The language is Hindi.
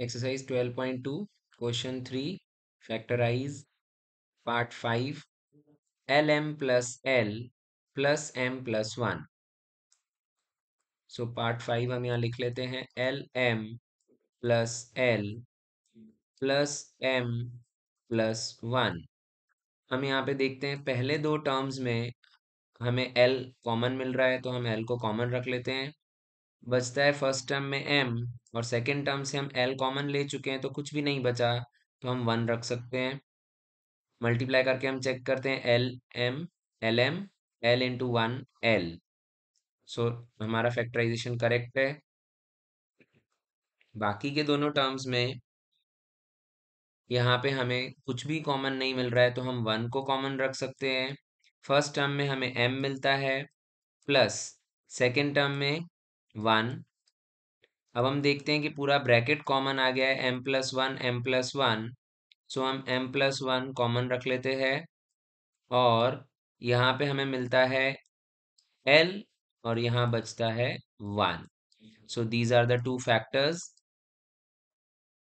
exercise 12.2 question three factorise part five L M plus L plus M plus one so part five हम यहाँ लिख लेते हैं L M plus L plus M plus one हम यहाँ पे देखते हैं पहले दो टर्म्स में हमें एल कॉमन मिल रहा है तो हम एल को कॉमन रख लेते हैं बचता है फर्स्ट टर्म में एम और सेकेंड टर्म से हम एल कॉमन ले चुके हैं तो कुछ भी नहीं बचा तो हम वन रख सकते हैं मल्टीप्लाई करके हम चेक करते हैं L M L M L into one L so हमारा फैक्टराइजेशन करेक्ट है बाकी के दोनों टर्म्स में यहाँ पे हमें कुछ भी कॉमन नहीं मिल रहा है तो हम वन को कॉमन रख सकते हैं फर्स्ट टर्म में हमें एम मिलता है प्लस सेकेंड टर्म में वन अब हम देखते हैं कि पूरा ब्रैकेट कॉमन आ गया है M plus one M plus one so हम एम प्लस वन कॉमन रख लेते हैं और यहाँ पे हमें मिलता है एल और यहाँ बचता है one so these are the two factors